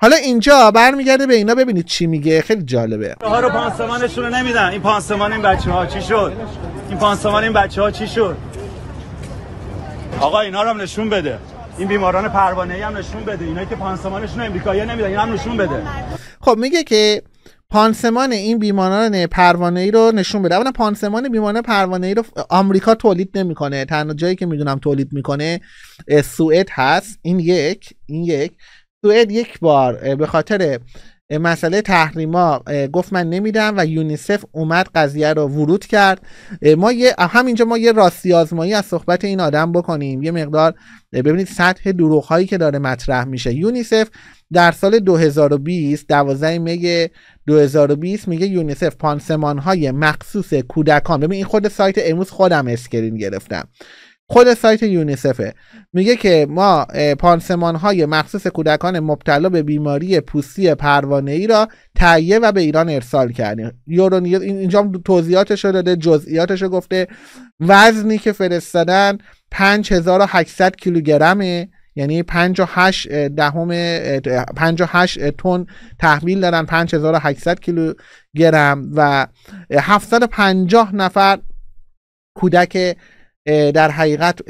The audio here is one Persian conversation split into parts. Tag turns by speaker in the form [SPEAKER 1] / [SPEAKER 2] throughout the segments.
[SPEAKER 1] حالا اینجا برمیگرده به اینا ببینید چی میگه خیلی جالبه ها رو پانسمانشون رو نمیدن این پانسمان این بچه ها چی شد این پانسمان این بچه ها چی شد آقا اینا رو هم نشون بده این بیماران پروانه ای هم نشون بده اینا که پانسمانشون امریکایی نمیدن اینا هم نشون بده خب میگه که پانسمان این بیماران پروانه ای رو نشون بده اولا پانسمان بیماران پروانه ای رو آمریکا تولید نمیکنه تنها جایی که میدونم تولید میکنه سوئد هست این یک این یک سوئد یک بار به خاطر مسئله تحریما گفت من نمیدم و یونیسف اومد قضیه رو ورود کرد ما همینجا ما یه راستی آزمایی از صحبت این آدم بکنیم یه مقدار ببینید سطح دروغ هایی که داره مطرح میشه یونیسف در سال 2020 12 می 2020 میگه یونیسف پانسمان های مخصوص کودکان ببین این خود سایت امروز خودم اسکرین گرفتم خود سایت یونیسفه میگه که ما پانسمان های مخصوص کودکان مبتلا به بیماری پوستی پروانه ای را تهیه و به ایران ارسال کردیم یورونیز اینجا توضیحاتش رو داده جزئیاتش رو گفته وزنی که فرستادن 5800 کیلوگرمه یعنی 58 دهم 58 تن تحویل دادن 5800 کیلوگرم و 750 نفر کودک در حقیقت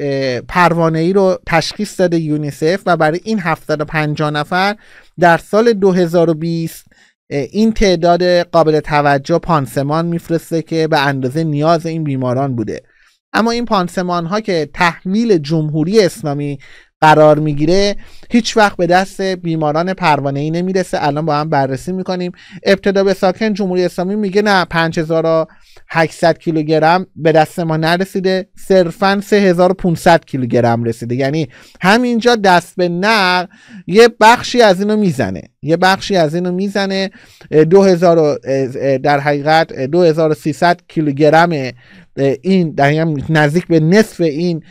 [SPEAKER 1] پروانه ای رو تشخیص داده یونیسف و برای این 750 نفر در سال 2020 این تعداد قابل توجه پانسمان میفرسته که به اندازه نیاز این بیماران بوده اما این پانسمان ها که تحمیل جمهوری اسلامی قرار میگیره هیچ وقت به دست بیماران پروانه ای نمیرسه الان با هم بررسی میکنیم ابتدا به ساکن جمهوری اسلامی میگه نه 5800 کیلوگرم به دست ما نرسیده صرفا 3500 کیلوگرم رسیده یعنی همینجا دست به نقل یه بخشی از اینو میزنه یه بخشی از اینو میزنه 2000 در حقیقت 2300 کیلوگرم این در نزدیک به نصف این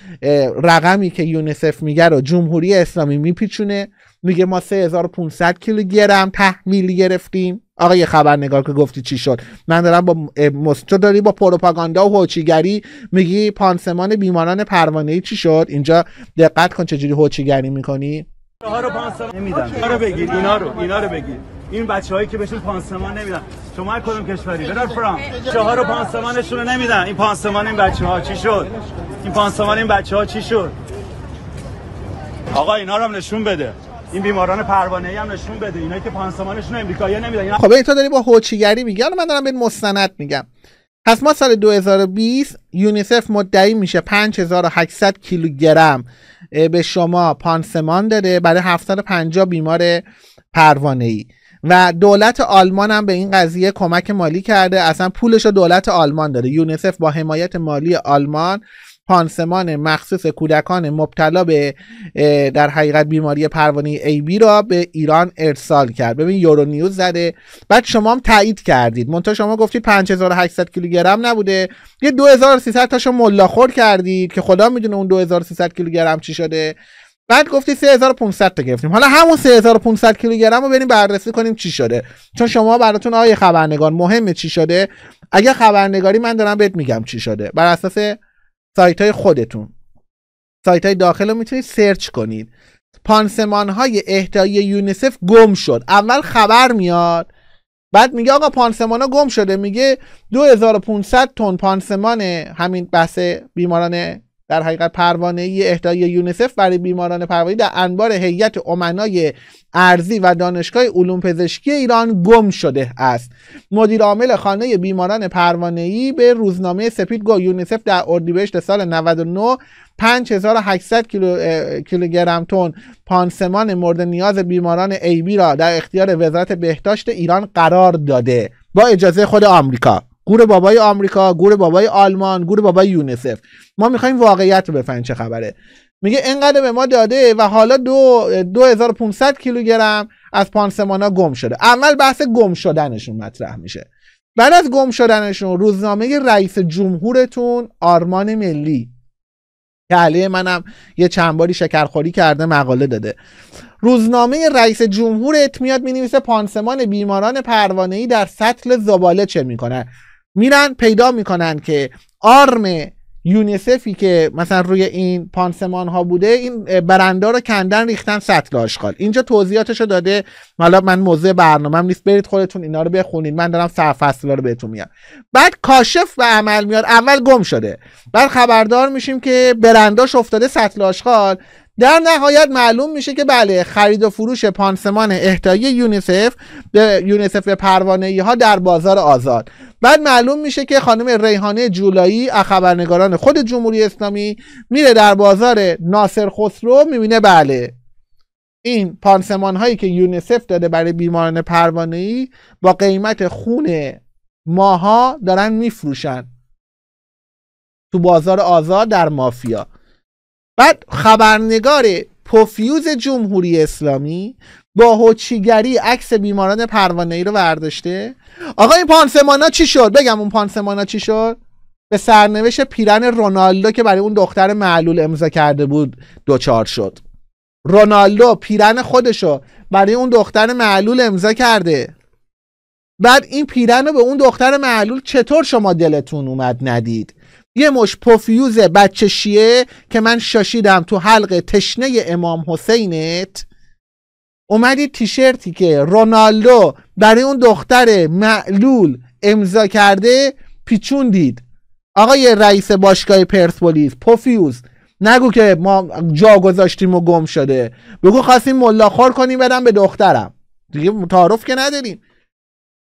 [SPEAKER 1] رقمی که یونیسف میگه رو جمهوری اسلامی میپیچونه میگه ما 3500 کیلوگرم تحمیل گرفتیم آقای خبرنگار که گفتی چی شد من دارم با مستو داری با پروپاگاندا و هوچیگری میگی پانسمان بیماران پروانه چی شد اینجا دقت کن چجوری هوچیگری میکنی رو رو بگیر اینا رو اینا رو بگیر این بچه هایی که بهشون پانسمان نمیدن شما کدوم کشوری بدار فرام چه رو پانسمانشون رو نمیدن این پانسمان این بچه ها چی شد این پانسمان این بچه ها چی شد آقا اینا رو هم نشون بده این بیماران پروانه ای هم نشون بده اینایی که پانسمانشون امریکایی نمیدن اینا... خب این داری با هوچیگری میگی من دارم به مستند میگم پس ما سال 2020 یونیسف مدعی میشه 5800 کیلوگرم به شما پانسمان داره برای 750 بیمار پروانه ای و دولت آلمان هم به این قضیه کمک مالی کرده اصلا پولش رو دولت آلمان داره یونیسف با حمایت مالی آلمان پانسمان مخصوص کودکان مبتلا به در حقیقت بیماری پروانه ای بی را به ایران ارسال کرد ببین یورو نیوز زده بعد شما هم تایید کردید منتها شما گفتید 5800 کیلوگرم نبوده یه 2300 تاشو ملاخور کردید که خدا میدونه اون 2300 کیلوگرم چی شده بعد گفتی 3500 تا گرفتیم حالا همون 3500 کیلوگرم رو بریم بررسی کنیم چی شده چون شما براتون آیه خبرنگار مهمه چی شده اگه خبرنگاری من دارم بهت میگم چی شده بر اساس سایت های خودتون سایت های داخل رو میتونید سرچ کنید پانسمان های یونیسف گم شد اول خبر میاد بعد میگه آقا پانسمان ها گم شده میگه 2500 تن پانسمان همین بحث بیماران در حقیقت پروانه ای اهدای یونیسف برای بیماران پروایی در انبار هیئت امنای ارزی و دانشگاه علوم پزشکی ایران گم شده است مدیر عامل خانه بیماران پروانه ای به روزنامه سپید گو یونیسف در اردیبهشت سال 99 5800 کیلو، کیلوگرم تن پانسمان مورد نیاز بیماران بی را در اختیار وزارت بهداشت ایران قرار داده با اجازه خود آمریکا گور بابای آمریکا گور بابای آلمان گور بابای یونیسف ما میخوایم واقعیت رو بفهمیم چه خبره میگه اینقدر به ما داده و حالا دو 2500 کیلوگرم از پانسمانا گم شده اول بحث گم شدنشون مطرح میشه بعد از گم شدنشون روزنامه رئیس جمهورتون آرمان ملی که علیه منم یه چند باری شکرخوری کرده مقاله داده روزنامه رئیس جمهورت میاد مینویسه پانسمان بیماران پروانه‌ای در سطل زباله چه می‌کنه. میرن پیدا میکنن که آرم یونیسفی که مثلا روی این پانسمان ها بوده این برنده رو کندن ریختن سطل آشغال اینجا توضیحاتش رو داده حالا من موضوع برنامه نیست برید خودتون اینا رو بخونید من دارم سرفصل رو بهتون میاد بعد کاشف به عمل میاد اول گم شده بعد خبردار میشیم که برنداش افتاده سطل آشغال در نهایت معلوم میشه که بله خرید و فروش پانسمان احتایی یونیسف به یونیسف به پروانه ها در بازار آزاد بعد معلوم میشه که خانم ریحانه جولایی خبرنگاران خود جمهوری اسلامی میره در بازار ناصر خسرو میبینه بله این پانسمان هایی که یونیسف داده برای بیماران پروانه ای با قیمت خون ماها دارن میفروشن تو بازار آزاد در مافیا بعد خبرنگار پوفیوز جمهوری اسلامی با هوچیگری عکس بیماران پروانه ای رو برداشته آقا این پانسمانا چی شد بگم اون پانسمانا چی شد به سرنوشت پیرن رونالدو که برای اون دختر معلول امضا کرده بود دوچار شد رونالدو پیرن خودشو برای اون دختر معلول امضا کرده بعد این پیرن رو به اون دختر معلول چطور شما دلتون اومد ندید یه مش پوفیوز بچه شیه که من شاشیدم تو حلق تشنه امام حسینت اومدی تیشرتی که رونالدو برای اون دختر معلول امضا کرده پیچون دید آقای رئیس باشگاه پرسپولیس پوفیوز نگو که ما جا گذاشتیم و گم شده بگو خواستیم ملاخور کنیم بدم به دخترم دیگه تعارف که نداریم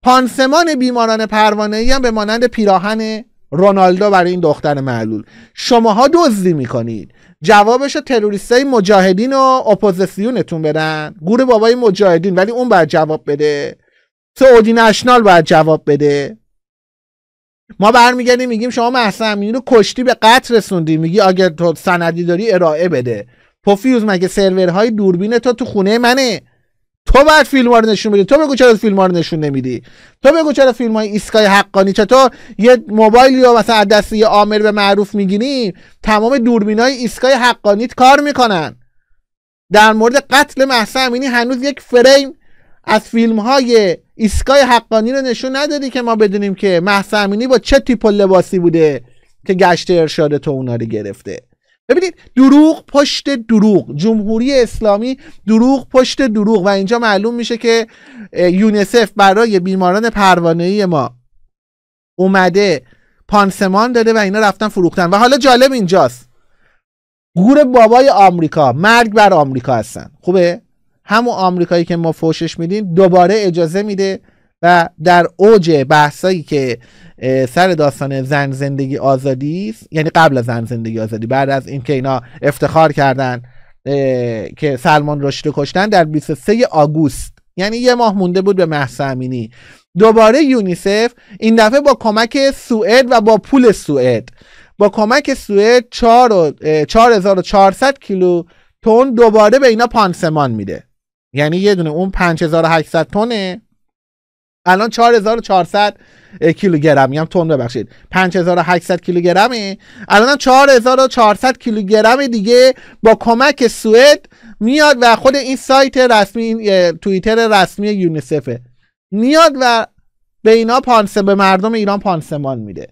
[SPEAKER 1] پانسمان بیماران پروانه هم به مانند پیراهن رونالدو برای این دختر معلول شماها دزدی میکنید جوابش تروریستای مجاهدین و اپوزیسیونتون بدن گور بابای مجاهدین ولی اون باید جواب بده سعودی نشنال باید جواب بده ما برمیگردیم میگیم شما محسن امینی رو کشتی به قتل رسوندی میگی اگر تو سندی داری ارائه بده پوفیوز مگه سرورهای دوربین تو تو خونه منه تو بعد فیلم ها رو نشون بدی تو بگو چرا فیلم ها رو نشون نمیدی تو بگو چرا فیلم های ایسکای حقانی چطور یه موبایل یا مثلا دست یه عامل به معروف میگینی تمام های ایسکای حقانیت کار میکنن در مورد قتل مهسا امینی هنوز یک فریم از فیلم های ایسکای حقانی رو نشون ندادی که ما بدونیم که مهسا امینی با چه تیپ لباسی بوده که گشت ارشاد تو اونا رو گرفته ببینید دروغ پشت دروغ جمهوری اسلامی دروغ پشت دروغ و اینجا معلوم میشه که یونسف برای بیماران پروانه ما اومده پانسمان داده و اینا رفتن فروختن و حالا جالب اینجاست گور بابای آمریکا مرگ بر آمریکا هستن خوبه همون آمریکایی که ما فوشش میدیم دوباره اجازه میده و در اوج بحثایی که سر داستان زن زندگی آزادی است یعنی قبل از زن زندگی آزادی بعد از اینکه اینا افتخار کردن که سلمان رشدی کشتن در 23 آگوست یعنی یه ماه مونده بود به محسا امینی دوباره یونیسف این دفعه با کمک سوئد و با پول سوئد با کمک سوئد 4400 کیلو تون دوباره به اینا پانسمان میده یعنی یه دونه اون 5800 تونه؟ الان 4400 کیلوگرم میگم تون ببخشید 5800 کیلوگرم الان 4400 کیلوگرم دیگه با کمک سوئد میاد و خود این سایت رسمی توییتر رسمی یونیسفه میاد و به اینا پانسه به مردم ایران پانسمان میده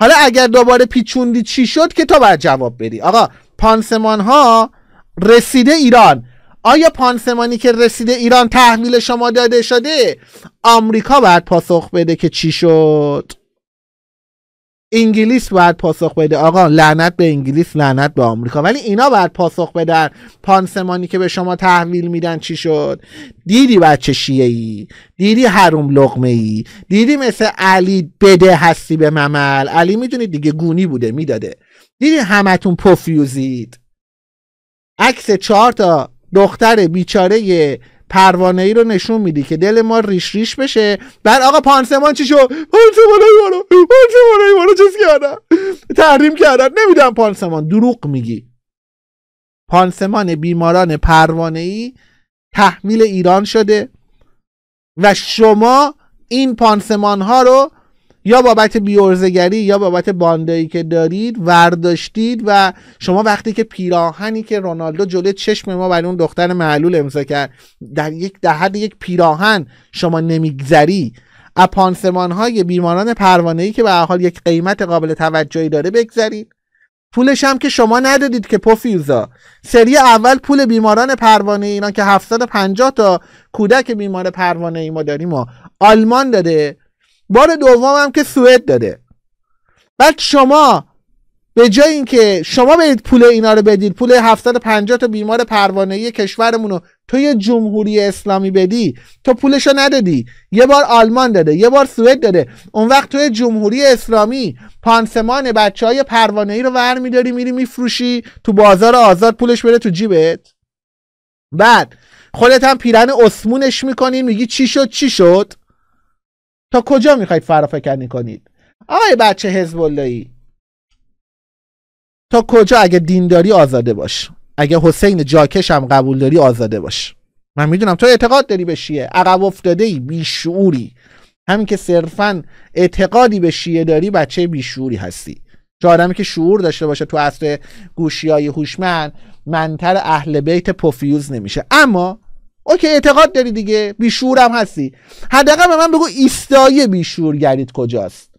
[SPEAKER 1] حالا اگر دوباره پیچوندی چی شد که تو باید جواب بدی آقا پانسمان ها رسیده ایران آیا پانسمانی که رسیده ایران تحویل شما داده شده آمریکا باید پاسخ بده که چی شد انگلیس باید پاسخ بده آقا لعنت به انگلیس لعنت به آمریکا ولی اینا باید پاسخ بدن پانسمانی که به شما تحویل میدن چی شد دیدی بچه شیعه دیدی حروم لغمه؟ ای دیدی مثل علی بده هستی به ممل علی میدونید دیگه گونی بوده میداده دیدی همتون پفیوزید عکس چهار تا دختر بیچاره پروانه ای رو نشون میدی که دل ما ریش ریش بشه بعد آقا پانسمان چی شد پانسمان ای پانسمان ای مارو چیز کردن تحریم کردن نمیدم پانسمان دروغ میگی پانسمان بیماران پروانه ای تحمیل ایران شده و شما این پانسمان ها رو یا بابت بیورزگری یا بابت باندایی که دارید ورداشتید و شما وقتی که پیراهنی که رونالدو جلوی چشم ما برای اون دختر معلول امضا کرد در یک دهد یک پیراهن شما نمیگذری اپانسمان های بیماران پروانه ای که به حال یک قیمت قابل توجهی داره بگذرید پولش هم که شما ندادید که پوفیوزا سری اول پول بیماران پروانه ایران که 750 تا کودک بیمار پروانه ای ما داریم و آلمان داده بار دوم هم که سوئد داده بعد شما به جای اینکه شما برید پول اینا رو بدید پول 750 تا بیمار پروانه کشورمون رو تو یه جمهوری اسلامی بدی تو پولشو ندادی یه بار آلمان داده یه بار سوئد داده اون وقت توی جمهوری اسلامی پانسمان بچه های پروانه ای رو ور میداری میری میفروشی تو بازار آزاد پولش بره تو جیبت بعد خودت هم پیرن اسمونش میکنی میگی چی شد چی شد تا کجا میخواید فرافکنی کنید آقای بچه حزب اللهی تا کجا اگه دینداری آزاده باش اگه حسین جاکش هم قبول داری آزاده باش من میدونم تو اعتقاد داری به شیعه عقب افتاده ای بیشعوری همین که صرفا اعتقادی به شیعه داری بچه بیشعوری هستی چه آدمی که شعور داشته باشه تو اصل گوشی هوشمند منتر اهل بیت پوفیوز نمیشه اما اوکی اعتقاد داری دیگه بیشورم هستی حداقل به من بگو ایستایی بیشور گرید کجاست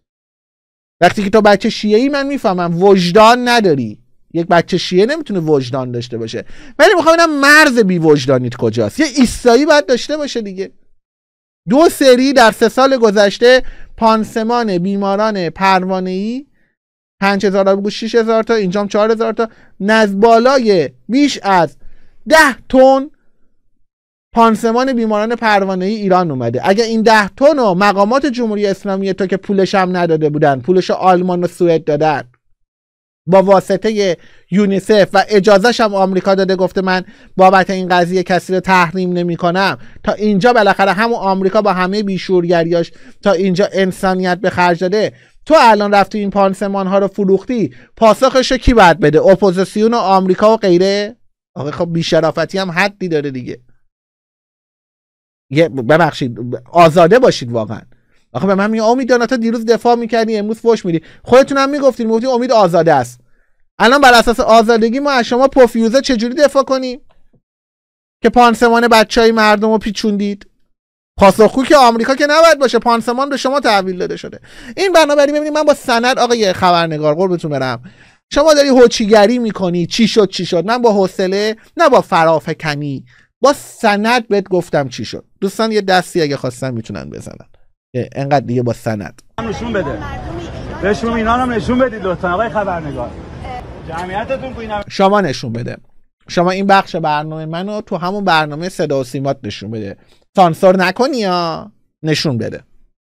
[SPEAKER 1] وقتی که تو بچه شیعی من میفهمم وجدان نداری یک بچه شیعه نمیتونه وجدان داشته باشه ولی میخوام اینم مرز بی وجدانیت کجاست یه ایستایی باید داشته باشه دیگه دو سری در سه سال گذشته پانسمان بیماران پروانه ای 5000 تا بگو 6000 تا اینجام 4000 تا نزد بالای بیش از 10 تن پانسمان بیماران پروانه ای ایران اومده اگر این ده تن و مقامات جمهوری اسلامی تو که پولش هم نداده بودن پولش آلمان و سوئد دادن با واسطه یونیسف و اجازهش هم آمریکا داده گفته من بابت این قضیه کسی رو تحریم نمی کنم تا اینجا بالاخره همون آمریکا با همه بیشورگریاش تا اینجا انسانیت به خرج داده تو الان رفتی این پانسمان ها رو فروختی پاسخش کی باید بده اپوزیسیون و آمریکا و غیره آخه خب بیشرافتی هم حدی داره دیگه یه ببخشید آزاده باشید واقعا آخه به من میگه امید جان تا دیروز دفاع میکردی امروز فوش میدی خودتون هم میگفتین میگفتین امید آزاده است الان بر اساس آزادگی ما از شما پوفیوزه چجوری دفاع کنیم که پانسمان بچه های مردم رو پیچوندید پاسخگو که آمریکا که نباید باشه پانسمان به شما تحویل داده شده این بنابراین ببینید من با سند آقای خبرنگار قربتون برم شما داری هوچیگری میکنی چی شد چی شد من با حوصله نه با فرافکنی با سند بهت گفتم چی شد دوستان یه دستی اگه خواستن میتونن بزنن انقدر دیگه با سند نشون بده بهشون اینا هم نشون بدید لطفا آقای خبرنگار جمعیتتون شما نشون بده شما این بخش برنامه منو تو همون برنامه صدا و سیمات نشون بده سانسور نکنی یا نشون بده